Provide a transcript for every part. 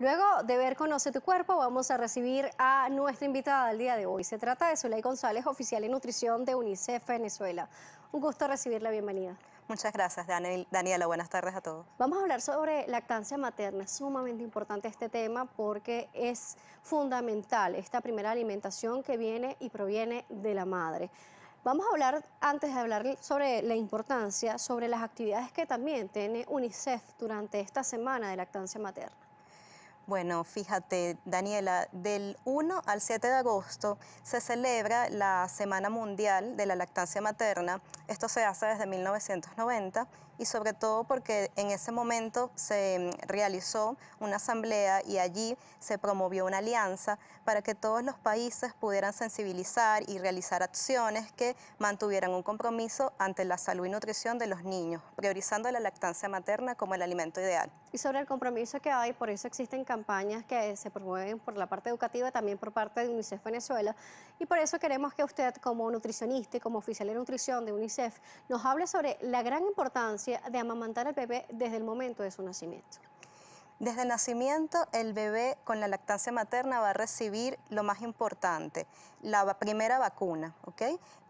Luego de ver Conoce tu cuerpo, vamos a recibir a nuestra invitada del día de hoy. Se trata de Zulay González, oficial en nutrición de UNICEF Venezuela. Un gusto recibirla, bienvenida. Muchas gracias, Daniela. Buenas tardes a todos. Vamos a hablar sobre lactancia materna. Es sumamente importante este tema porque es fundamental esta primera alimentación que viene y proviene de la madre. Vamos a hablar, antes de hablar sobre la importancia, sobre las actividades que también tiene UNICEF durante esta semana de lactancia materna. Bueno, fíjate, Daniela, del 1 al 7 de agosto se celebra la Semana Mundial de la Lactancia Materna. Esto se hace desde 1990 y sobre todo porque en ese momento se realizó una asamblea y allí se promovió una alianza para que todos los países pudieran sensibilizar y realizar acciones que mantuvieran un compromiso ante la salud y nutrición de los niños, priorizando la lactancia materna como el alimento ideal. Y sobre el compromiso que hay, por eso existen campañas que se promueven por la parte educativa, también por parte de UNICEF Venezuela, y por eso queremos que usted como nutricionista y como oficial de nutrición de UNICEF nos hable sobre la gran importancia de amamantar al bebé desde el momento de su nacimiento. Desde el nacimiento, el bebé con la lactancia materna va a recibir lo más importante, la primera vacuna,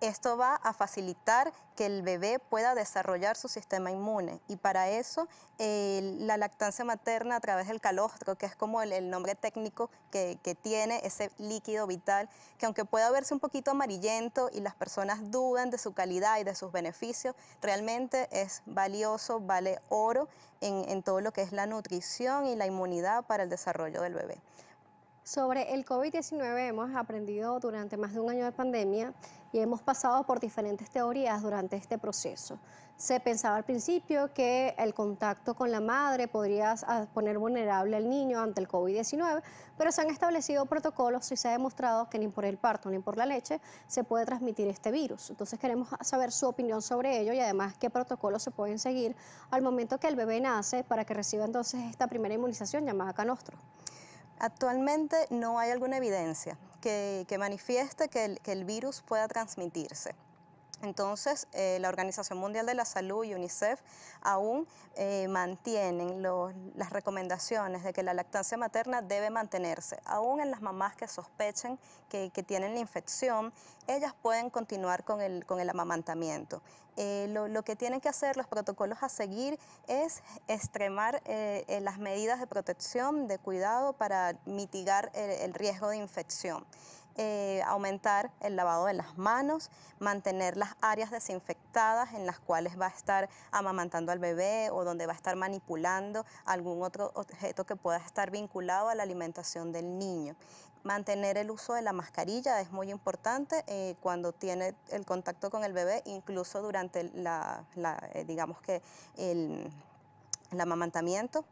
Esto va a facilitar que el bebé pueda desarrollar su sistema inmune. Y para eso, la lactancia materna a través del calostro, que es como el, nombre técnico que, tiene ese líquido vital, que aunque pueda verse un poquito amarillento y las personas dudan de su calidad y de sus beneficios, realmente es valioso, vale oro en, en todo lo que es la nutrición y la inmunidad para el desarrollo del bebé. Sobre el COVID-19 hemos aprendido durante más de un año de pandemia y hemos pasado por diferentes teorías durante este proceso. Se pensaba al principio que el contacto con la madre podría ah, poner vulnerable al niño ante el COVID-19, pero se han establecido protocolos y se ha demostrado que ni por el parto ni por la leche se puede transmitir este virus. Entonces queremos saber su opinión sobre ello y además qué protocolos se pueden seguir al momento que el bebé nace para que reciba entonces esta primera inmunización llamada canostro. Actualmente no hay alguna evidencia que, que manifieste que el, que el virus pueda transmitirse. Entonces, eh, la Organización Mundial de la Salud y UNICEF aún eh, mantienen las recomendaciones de que la lactancia materna debe mantenerse. Aún en las mamás que sospechen que, tienen la infección, ellas pueden continuar con el, amamantamiento. Eh, lo, que tienen que hacer los protocolos a seguir es extremar las medidas de protección, de cuidado para mitigar el riesgo de infección. Eh, aumentar el lavado de las manos, mantener las áreas desinfectadas en las cuales va a estar amamantando al bebé o donde va a estar manipulando algún otro objeto que pueda estar vinculado a la alimentación del niño. Mantener el uso de la mascarilla es muy importante eh, cuando tiene el contacto con el bebé, incluso durante la, eh, digamos que el amamantamiento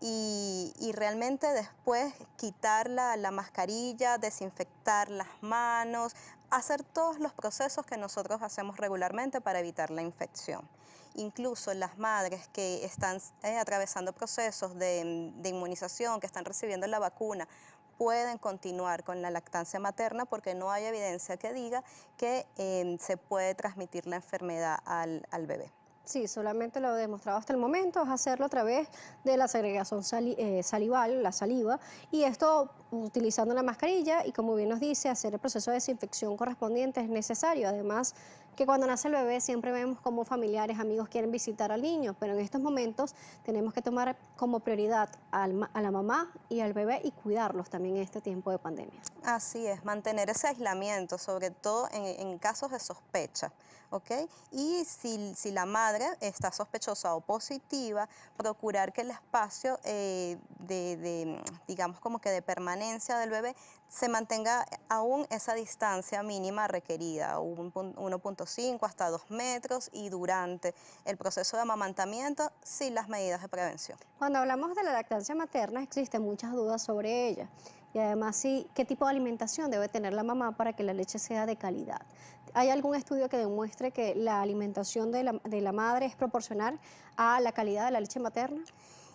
y, realmente después quitar la, mascarilla, desinfectar las manos, hacer todos los procesos que nosotros hacemos regularmente para evitar la infección. Incluso las madres que están eh, atravesando procesos de, inmunización, que están recibiendo la vacuna, pueden continuar con la lactancia materna porque no hay evidencia que diga que eh, se puede transmitir la enfermedad al bebé. Sí, solamente lo he demostrado hasta el momento es hacerlo a través de la segregación eh, salival, la saliva, y esto utilizando la mascarilla y como bien nos dice, hacer el proceso de desinfección correspondiente es necesario. Además, que cuando nace el bebé siempre vemos como familiares, amigos quieren visitar al niño, pero en estos momentos tenemos que tomar como prioridad a la mamá y al bebé y cuidarlos también en este tiempo de pandemia. Así es, mantener ese aislamiento, sobre todo en, casos de sospecha, ¿ok? Y si, la madre está sospechosa o positiva, procurar que el espacio eh, de, digamos como que de permanencia, del bebé, se mantenga aún esa distancia mínima requerida, 1.5 hasta 2 metros y durante el proceso de amamantamiento sin las medidas de prevención. Cuando hablamos de la lactancia materna existen muchas dudas sobre ella y además sí, qué tipo de alimentación debe tener la mamá para que la leche sea de calidad. ¿Hay algún estudio que demuestre que la alimentación de la madre es proporcional a la calidad de la leche materna?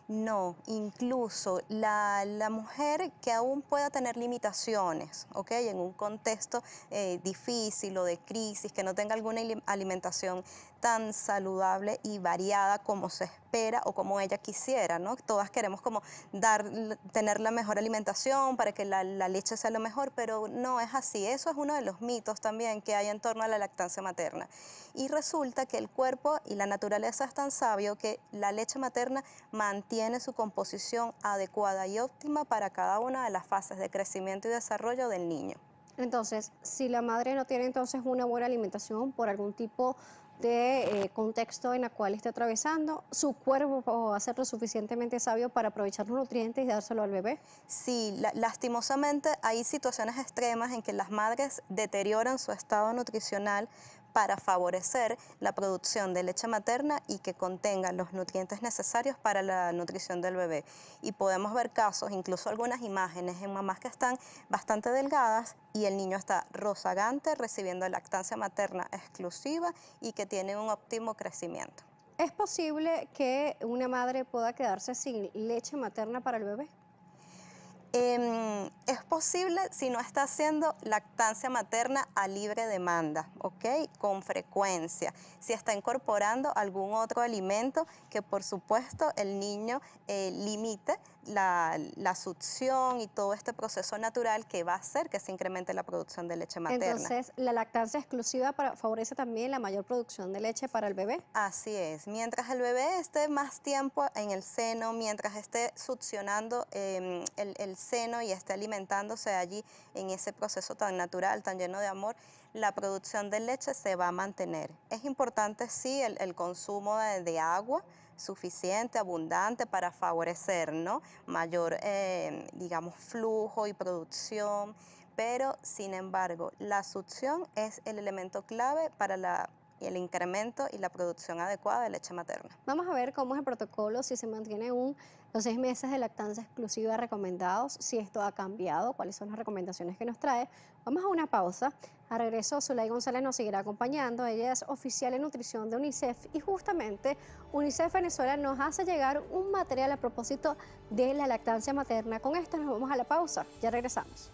No, incluso la, mujer que aún pueda tener limitaciones, ¿ok? En un contexto eh, difícil o de crisis, que no tenga alguna alimentación tan saludable y variada como se espera o como ella quisiera, ¿no? Todas queremos como dar, tener la mejor alimentación para que la, la leche sea lo mejor, pero no es así. Eso es uno de los mitos también que hay en torno a la lactancia materna. Y resulta que el cuerpo y la naturaleza es tan sabio que la leche materna mantiene tiene su composición adecuada y óptima para cada una de las fases de crecimiento y desarrollo del niño. Entonces, si la madre no tiene entonces una buena alimentación por algún tipo de eh, contexto en el cual esté atravesando, su cuerpo va a ser lo suficientemente sabio para aprovechar los nutrientes y dárselo al bebé. Sí, lastimosamente hay situaciones extremas en que las madres deterioran su estado nutricional para favorecer la producción de leche materna y que contenga los nutrientes necesarios para la nutrición del bebé. Y podemos ver casos, incluso algunas imágenes en mamás que están bastante delgadas y el niño está rozagante, recibiendo lactancia materna exclusiva y que tiene un óptimo crecimiento. ¿Es posible que una madre pueda quedarse sin leche materna para el bebé? Em, es posible si no está haciendo lactancia materna a libre demanda, ¿ok? Con frecuencia. Si está incorporando algún otro alimento que por supuesto el niño eh, limite la, succión y todo este proceso natural que va a hacer que se incremente la producción de leche materna. Entonces, la lactancia exclusiva favorece también la mayor producción de leche para el bebé. Así es. Mientras el bebé esté más tiempo en el seno, mientras esté succionando em, el, seno y esté alimentándose allí en ese proceso tan natural, tan lleno de amor, la producción de leche se va a mantener. Es importante, sí, el, consumo de agua suficiente, abundante para favorecer ¿no? mayor, eh, digamos, flujo y producción, pero sin embargo la succión es el elemento clave para la y el incremento y la producción adecuada de leche materna. Vamos a ver cómo es el protocolo, si se mantiene un, los seis meses de lactancia exclusiva recomendados, si esto ha cambiado, cuáles son las recomendaciones que nos trae. Vamos a una pausa. A regreso, Zulay González nos seguirá acompañando. Ella es oficial en nutrición de UNICEF y justamente UNICEF Venezuela nos hace llegar un material a propósito de la lactancia materna. Con esto nos vamos a la pausa. Ya regresamos.